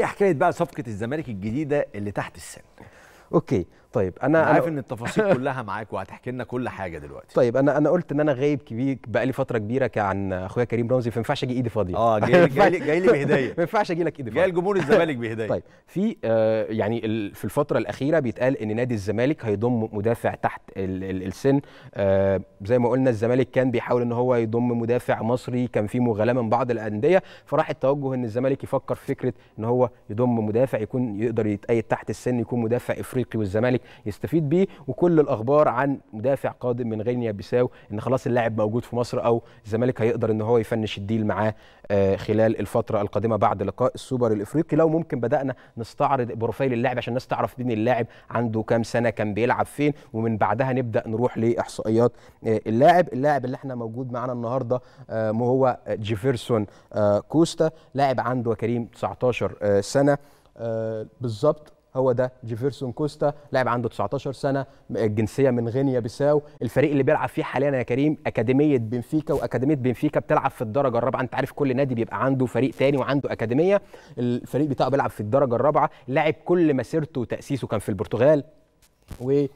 ايه حكايه بقى صفقه الزمالك الجديده اللي تحت السن اوكي طيب انا, أنا عارف ان التفاصيل كلها معاك وهتحكي لنا كل حاجه دلوقتي طيب انا انا قلت ان انا غايب كبير بقى لي فتره كبيره كان اخويا كريم رمزي فما ينفعش اجي ايدي فاضيه اه جاي لي جاي لي بهديه ما ينفعش اجي لك ايدي فاضيه جاي لجمهور الزمالك بهديه طيب في آه يعني في الفتره الاخيره بيتقال ان نادي الزمالك هيضم مدافع تحت ال ال السن آه زي ما قلنا الزمالك كان بيحاول ان هو يضم مدافع مصري كان في مغالاة من بعض الانديه فراح التوجه ان الزمالك يفكر في فكره ان هو يضم مدافع يكون يقدر يتأيد تحت السن يكون مدافع افريقي والزمالك الزمالك يستفيد بيه وكل الاخبار عن مدافع قادم من غينيا بيساو ان خلاص اللاعب موجود في مصر او الزمالك هيقدر ان هو يفنش الديل معاه آه، خلال الفتره القادمه بعد لقاء السوبر الافريقي لو ممكن بدانا نستعرض بروفايل اللاعب عشان الناس تعرف مين اللاعب عنده كام سنه كان بيلعب فين ومن بعدها نبدا نروح لاحصائيات آه، اللاعب اللاعب اللي احنا موجود معانا النهارده آه، هو جيفرسون كوستا لاعب عنده كريم 19 سنه بالظبط هو ده جيفرسون كوستا لاعب عنده 19 سنه الجنسيه من غينيا بيساو الفريق اللي بيلعب فيه حاليا يا كريم اكاديميه بنفيكا واكاديميه بنفيكا بتلعب في الدرجه الرابعه انت عارف كل نادي بيبقى عنده فريق تاني وعنده اكاديميه الفريق بتاعه بيلعب في الدرجه الرابعه لاعب كل مسيرته وتاسيسه كان في البرتغال و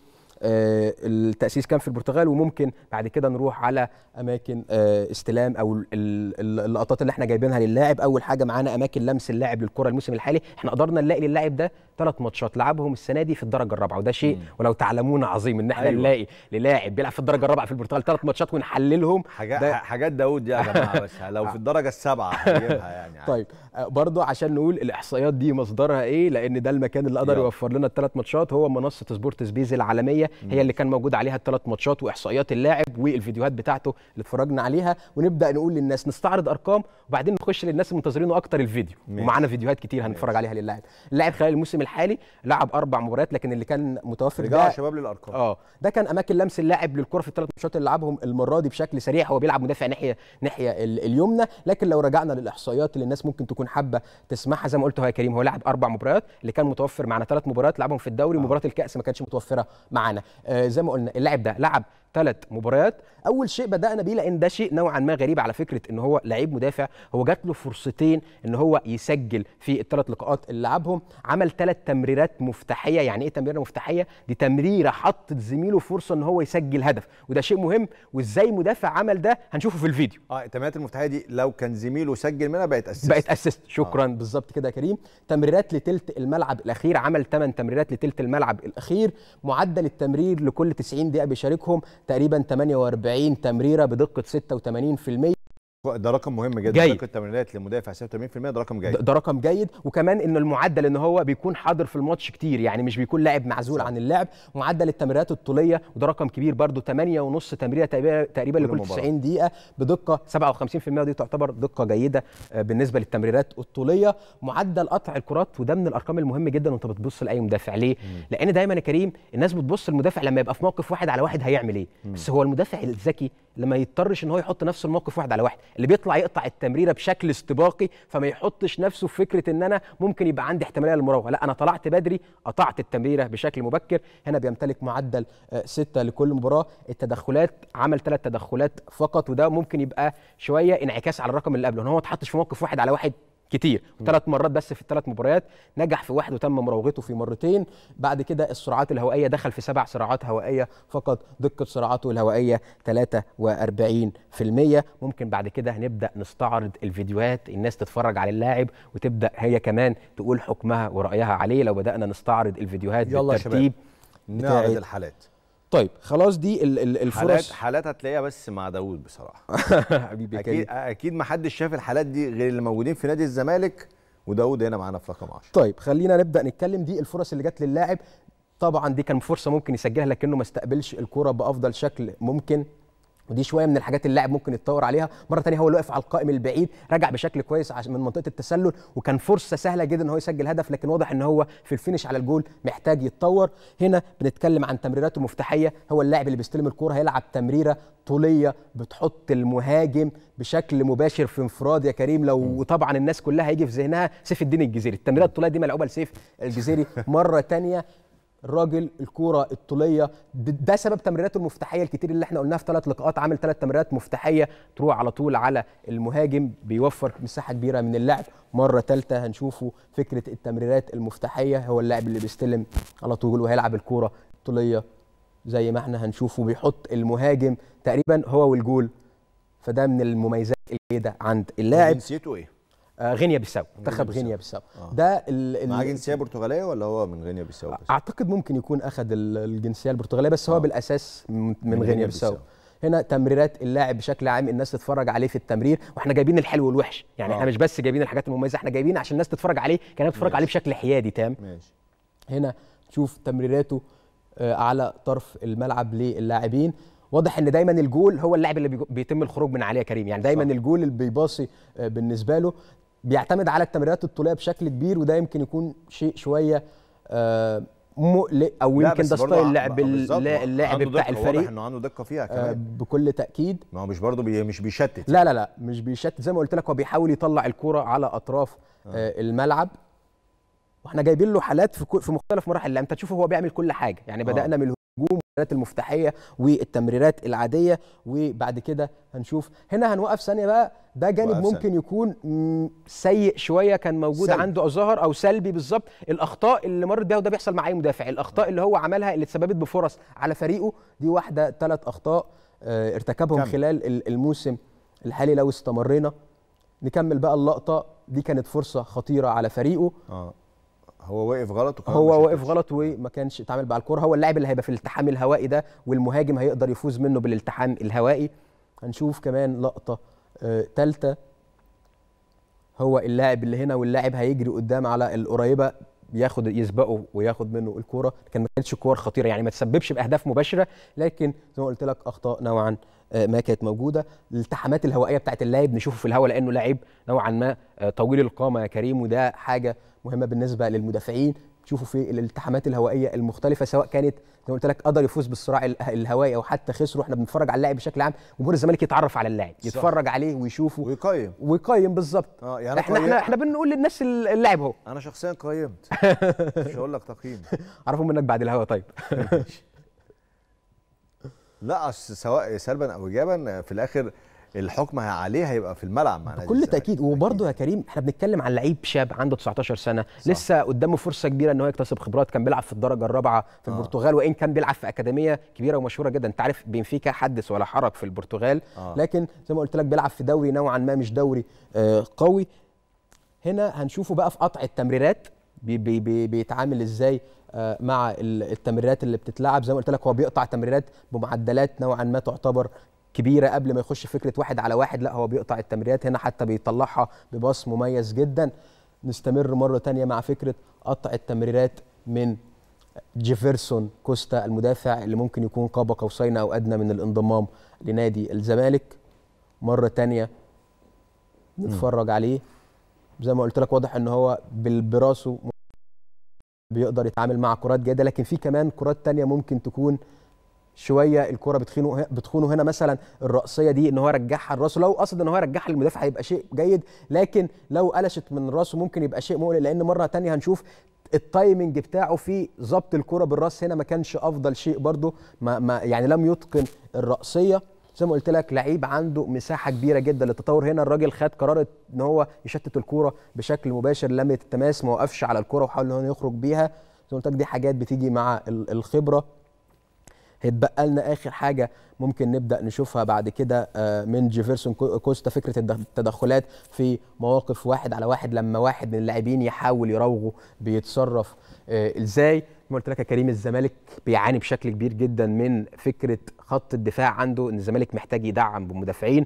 آه، التاسيس كان في البرتغال وممكن بعد كده نروح على اماكن آه، استلام او اللقطات اللي احنا جايبينها للاعب اول حاجه معانا اماكن لمس اللاعب للكره الموسم الحالي احنا قدرنا نلاقي للاعب ده ثلاث ماتشات لعبهم السنه دي في الدرجه الرابعه وده شيء ولو تعلمون عظيم ان احنا أيوة. نلاقي للاعب بيلعب في الدرجه الرابعه في البرتغال ثلاث ماتشات ونحللهم حاجات ده حاجات داوود يا جماعه بس لو في آه. الدرجه السابعه يعني طيب برضه عشان نقول الاحصائيات دي مصدرها ايه لان ده المكان اللي قدر يوفر لنا الثلاث ماتشات هو منصه سبورتس بيز العالميه هي اللي كان موجود عليها الثلاث ماتشات واحصائيات اللاعب والفيديوهات بتاعته اللي اتفرجنا عليها ونبدا نقول للناس نستعرض ارقام وبعدين نخش للناس المنتظرينه اكتر الفيديو ومعانا فيديوهات كتير هنتفرج عليها للاعب اللاعب خلال الموسم الحالي لعب اربع مباريات لكن اللي كان متوفر رجع شباب للارقام اه ده كان اماكن لمس اللاعب للكره في الثلاث ماتشات اللي لعبهم المره دي بشكل سريع هو بيلعب مدافع ناحيه ناحيه اليمنى لكن لو رجعنا للاحصائيات اللي الناس ممكن تكون حابه تسمعها زي ما قلت هو يا كريم هو لعب اربع مباريات اللي كان متوفر معانا ثلاث مباريات لعبهم في الدوري آه. مباراه الكاس ما كانتش متوفره معانا بمعنى آه، زي ما قلنا اللاعب ده لعب ثلاث مباريات اول شيء بدانا بيه لان ده شيء نوعا ما غريب على فكره ان هو لعيب مدافع هو جات له فرصتين ان هو يسجل في الثلاث لقاءات اللي لعبهم عمل ثلاث تمريرات مفتاحيه يعني ايه تمريره مفتاحيه دي تمريره حطت زميله فرصه ان هو يسجل هدف وده شيء مهم وازاي مدافع عمل ده هنشوفه في الفيديو اه التمريرات المفتاحيه دي لو كان زميله سجل منها بقت اسيست بقت اسيست شكرا آه. بالظبط كده يا كريم تمريرات لثلث الملعب الاخير عمل ثمان تمريرات لثلث الملعب الاخير معدل التمرير لكل 90 دقيقه بيشاركهم تقريبا 48 تمريره بدقه 86% ده رقم مهم جدا جيد. رقم التمريرات لمدافع 86% ده رقم جيد ده رقم جيد وكمان ان المعدل ان هو بيكون حاضر في الماتش كتير يعني مش بيكون لاعب معزول صح. عن اللعب معدل التمريرات الطوليه وده رقم كبير برده 8.5 تمريره تقريبا لكل 90 دقيقه بدقه 57% دي تعتبر دقه جيده آه، بالنسبه للتمريرات الطوليه معدل قطع الكرات وده من الارقام المهمه جدا وانت بتبص لاي مدافع ليه مم. لان دايما يا كريم الناس بتبص المدافع لما يبقى في موقف واحد على واحد هيعمل ايه بس هو المدافع الذكي لما يضطرش ان هو يحط نفسه الموقف واحد على واحد اللي بيطلع يقطع التمريره بشكل استباقي فما يحطش نفسه في فكره ان انا ممكن يبقى عندي احتماليه للمراوغه لا انا طلعت بدري قطعت التمريره بشكل مبكر هنا بيمتلك معدل آه، ستة لكل مباراه التدخلات عمل ثلاث تدخلات فقط وده ممكن يبقى شويه انعكاس على الرقم اللي قبله ان هو ما اتحطش في موقف واحد على واحد كتير ثلاث مرات بس في الثلاث مباريات نجح في واحد وتم مراوغته في مرتين بعد كده السرعات الهوائيه دخل في سبع سرعات هوائيه فقط دقه سرعاته الهوائيه 43% ممكن بعد كده هنبدا نستعرض الفيديوهات الناس تتفرج على اللاعب وتبدا هي كمان تقول حكمها ورايها عليه لو بدانا نستعرض الفيديوهات يلا بالترتيب يلا شباب نعرض الحالات طيب خلاص دي الفرص حالات حالات هتلاقيها بس مع داوود بصراحه حبيبي اكيد اكيد ما حدش شاف الحالات دي غير اللي موجودين في نادي الزمالك وداوود هنا معانا في رقم 10 طيب خلينا نبدا نتكلم دي الفرص اللي جت للاعب طبعا دي كان فرصه ممكن يسجلها لكنه ما استقبلش الكره بافضل شكل ممكن ودي شويه من الحاجات اللاعب ممكن يتطور عليها مره ثانيه هو اللي واقف على القائم البعيد رجع بشكل كويس من منطقه التسلل وكان فرصه سهله جدا ان هو يسجل هدف لكن واضح ان هو في الفينش على الجول محتاج يتطور هنا بنتكلم عن تمريراته المفتاحيه هو اللاعب اللي بيستلم الكوره هيلعب تمريره طوليه بتحط المهاجم بشكل مباشر في انفراد يا كريم لو وطبعا الناس كلها هيجي في ذهنها سيف الدين الجزيري التمريره الطوليه دي ملعوبه لسيف الجزيري مره ثانيه الراجل الكوره الطوليه ده سبب تمريراته المفتاحيه الكتير اللي احنا قلناها في ثلاث لقاءات عامل ثلاث تمريرات مفتاحيه تروح على طول على المهاجم بيوفر مساحه كبيره من اللعب مره ثالثه هنشوفه فكره التمريرات المفتاحيه هو اللاعب اللي بيستلم على طول وهيلعب الكوره الطوليه زي ما احنا هنشوفه بيحط المهاجم تقريبا هو والجول فده من المميزات الجيده عند اللاعب جنسيته ايه آه، غينيا بيساو منتخب غينيا بيساو آه. ده ال معاه جنسيه برتغاليه ولا هو من غينيا بيساو آه، اعتقد ممكن يكون اخذ الجنسيه البرتغاليه بس هو آه. بالاساس من, من غينيا بيساو هنا تمريرات اللاعب بشكل عام الناس تتفرج عليه في التمرير واحنا جايبين الحلو والوحش يعني آه. احنا مش بس جايبين الحاجات المميزه احنا جايبين عشان الناس تتفرج عليه كانها بتتفرج عليه بشكل حيادي تام ماشي هنا تشوف تمريراته على طرف الملعب للاعبين واضح ان دايما الجول هو اللاعب اللي بيتم الخروج من عليه كريم يعني دايما صح. الجول اللي بيباصي بالنسبه له بيعتمد على التمريرات الطوليه بشكل كبير وده يمكن يكون شيء شويه آه، مقلق او يمكن ده ستايل لعب اللاعب آه، بتاع الفريق واضح انه عنده دقه فيها آه، كمان بكل تاكيد ما هو مش برضه بي مش بيشتت لا لا لا مش بيشتت زي ما قلت لك هو بيحاول يطلع الكوره على اطراف آه. الملعب واحنا جايبين له حالات في في مختلف مراحل اللعب يعني انت تشوفه هو بيعمل كل حاجه يعني آه. بدانا من الهجوم والتمريرات المفتاحيه والتمريرات العاديه وبعد كده هنشوف هنا هنوقف ثانيه بقى ده جانب ممكن سنة. يكون سيء شويه كان موجود سلبي. عنده ازهر او سلبي بالظبط الاخطاء اللي مرت بيها وده بيحصل مع اي مدافع الاخطاء اللي هو عملها اللي اتسببت بفرص على فريقه دي واحده ثلاث اخطاء آه، ارتكبهم كم. خلال الموسم الحالي لو استمرينا نكمل بقى اللقطه دي كانت فرصه خطيره على فريقه آه. هو واقف غلط وكمان هو واقف غلط وما كانش اتعامل مع الكوره هو اللاعب اللي هيبقى في الالتحام الهوائي ده والمهاجم هيقدر يفوز منه بالالتحام الهوائي هنشوف كمان لقطه ثالثه آه هو اللاعب اللي هنا واللاعب هيجري قدام على القريبه بياخد يسبقه وياخد منه الكوره لكن ما كانتش كور خطيره يعني ما تسببش باهداف مباشره لكن زي ما قلت لك اخطاء نوعا آه، ما كانت موجوده الالتحامات الهوائيه بتاعت اللاعب نشوفه في الهواء لانه لاعب نوعا ما آه، طويل القامه يا كريم وده حاجه مهمه بالنسبه للمدافعين تشوفوا في الالتحامات الهوائيه المختلفه سواء كانت زي ما قلت لك قدر يفوز بالصراع الهوائي او حتى خسره احنا بنتفرج على اللاعب بشكل عام جمهور الزمالك يتعرف على اللاعب يتفرج عليه ويشوفه ويقيم ويقيم بالظبط اه يعني احنا قيم. احنا احنا بنقول للناس اللاعب اهو انا شخصيا قيمت مش هقول لك تقييم عرفوا منك بعد الهوا طيب لا سواء سلبا او ايجابا في الاخر الحكم عليه هيبقى في الملعب مع بكل تاكيد وبرضه يا كريم احنا بنتكلم عن لعيب شاب عنده 19 سنه صح. لسه قدامه فرصه كبيره ان هو يكتسب خبرات كان بيلعب في الدرجه الرابعه في آه. البرتغال وان كان بيلعب في اكاديميه كبيره ومشهوره جدا انت عارف بنفيكا حدث ولا حرج في البرتغال آه. لكن زي ما قلت لك بيلعب في دوري نوعا ما مش دوري آه قوي هنا هنشوفه بقى في قطع التمريرات بي بي بي بيتعامل ازاي آه، مع التمريرات اللي بتتلعب زي ما قلت لك هو بيقطع تمريرات بمعدلات نوعا ما تعتبر كبيره قبل ما يخش فكره واحد على واحد لا هو بيقطع التمريرات هنا حتى بيطلعها بباص مميز جدا نستمر مره ثانيه مع فكره قطع التمريرات من جيفرسون كوستا المدافع اللي ممكن يكون قاب قوسين او ادنى من الانضمام لنادي الزمالك مره ثانيه نتفرج عليه زي ما قلت لك واضح ان هو براسه بيقدر يتعامل مع كرات جيده لكن في كمان كرات ثانيه ممكن تكون شويه الكره بتخينه بتخونه هنا مثلا الراسيه دي ان هو يرجعها لراسه لو قصد ان هو يرجعها للمدافع هيبقى شيء جيد لكن لو قلشت من راسه ممكن يبقى شيء مقلق لان مره ثانيه هنشوف التايمنج بتاعه في ظبط الكره بالراس هنا ما كانش افضل شيء برده ما ما يعني لم يتقن الراسيه زي ما قلت لك لعيب عنده مساحه كبيره جدا للتطور هنا الراجل خد قرار ان هو يشتت الكوره بشكل مباشر لم يتماس ما وقفش على الكوره وحاول ان هو يخرج بيها زي ما قلت لك دي حاجات بتيجي مع الخبره هيتبقى لنا اخر حاجه ممكن نبدا نشوفها بعد كده آه، من جيفرسون كوستا فكره التدخلات في مواقف واحد على واحد لما واحد من اللاعبين يحاول يراوغه بيتصرف آه، ازاي ما قلت لك يا كريم الزمالك بيعاني بشكل كبير جدا من فكره خط الدفاع عنده ان الزمالك محتاج يدعم بمدافعين